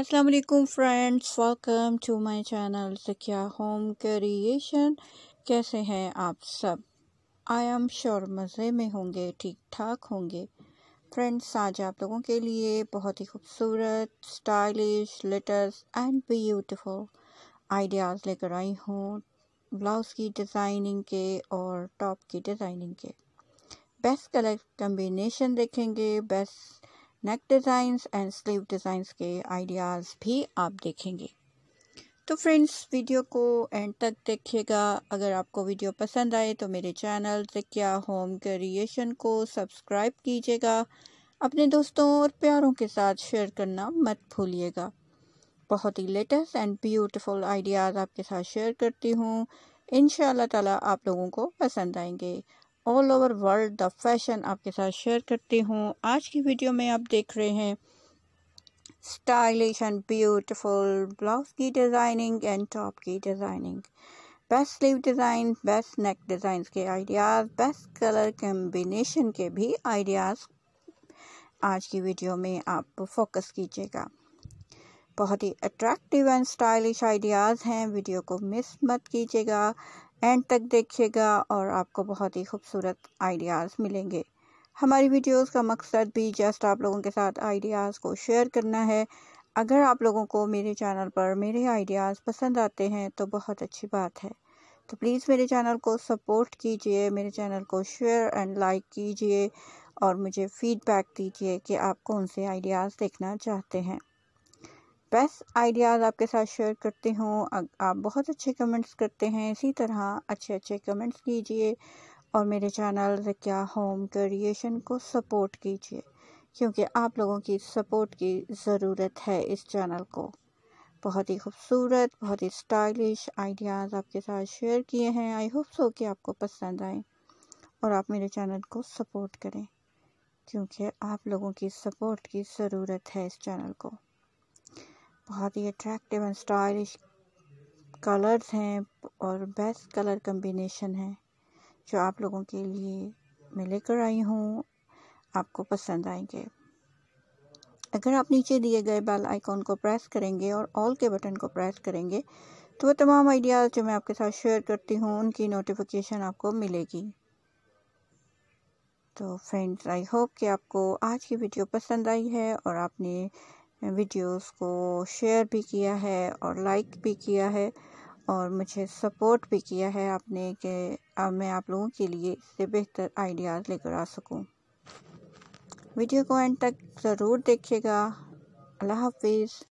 अस्सलाम वालेकुम friends welcome to my channel Sakiya home creation कैसे हैं आप सब आई एम श्योर मज़े में होंगे ठीक ठाक होंगे फ्रेंड्स आज आप लोगों के लिए बहुत ही खूबसूरत stylish latest and beautiful ideas लेकर आई हूँ ब्लाउज़ की डिज़ाइनिंग के और टॉप की डिज़ाइनिंग के बेस्ट कलर कम्बिनेशन देखेंगे best neck designs and sleeve designs के आइडियाज़ भी आप देखेंगे तो फ्रेंड्स वीडियो को एंड तक देखिएगा अगर आपको वीडियो पसंद आए तो मेरे चैनल त्रिक्या होम क्रिएशन को सब्सक्राइब कीजिएगा अपने दोस्तों और प्यारों के साथ शेयर करना मत भूलिएगा बहुत ही लेटेस्ट एंड ब्यूटीफुल आइडियाज़ आपके साथ शेयर करती हूँ इन ताला आप लोगों को पसंद आएंगे all over world the fashion आपके साथ शेयर करती हूँ आज की वीडियो में आप देख रहे हैं स्टाइलिश एंड ब्यूटीफुल ब्लाउज की डिज़ाइनिंग एंड टॉप की designing best sleeve design best neck design के आइडियाज़ बेस्ट कलर कम्बिनेशन के भी आइडियाज़ आज की वीडियो में आप फोकस कीजिएगा बहुत ही अट्रैक्टिव एंड स्टाइलिश आइडियाज़ हैं वीडियो को मिस मत कीजिएगा एंड तक देखिएगा और आपको बहुत ही खूबसूरत आइडियाज़ मिलेंगे हमारी वीडियोस का मकसद भी जस्ट आप लोगों के साथ आइडियाज़ को शेयर करना है अगर आप लोगों को मेरे चैनल पर मेरे आइडियाज़ पसंद आते हैं तो बहुत अच्छी बात है तो प्लीज़ मेरे चैनल को सपोर्ट कीजिए मेरे चैनल को शेयर एंड लाइक कीजिए और मुझे फीडबैक दीजिए कि आप कौन से आइडियाज़ देखना चाहते हैं बेस्ट आइडियाज़ आपके साथ शेयर करती हूँ आप बहुत अच्छे कमेंट्स करते हैं इसी तरह अच्छे अच्छे कमेंट्स कीजिए और मेरे चैनल क्या होम क्रिएशन को सपोर्ट कीजिए क्योंकि आप लोगों की सपोर्ट की ज़रूरत है इस चैनल को बहुत ही खूबसूरत बहुत ही स्टाइलिश आइडियाज़ आपके साथ शेयर किए हैं आई होप सो कि आपको पसंद आए और आप मेरे चैनल को सपोर्ट करें क्योंकि आप लोगों की सपोर्ट की ज़रूरत है इस चैनल को बहुत ही अट्रैक्टिव एंड स्टाइलिश कलर्स हैं और बेस्ट कलर कम्बिनेशन है जो आप लोगों के लिए मैं लेकर आई हूँ आपको पसंद आएंगे अगर आप नीचे दिए गए बेल आइकॉन को प्रेस करेंगे और ऑल के बटन को प्रेस करेंगे तो वो तमाम आइडियाज़ जो मैं आपके साथ शेयर करती हूँ उनकी नोटिफिकेशन आपको मिलेगी तो फ्रेंड्स आई होप कि आपको आज की वीडियो पसंद आई है और आपने वीडियोस को शेयर भी किया है और लाइक भी किया है और मुझे सपोर्ट भी किया है आपने कि अब मैं आप लोगों के लिए इससे बेहतर आइडियाज़ लेकर आ सकूं। वीडियो को एंड तक ज़रूर देखिएगा अल्लाह हाफिज़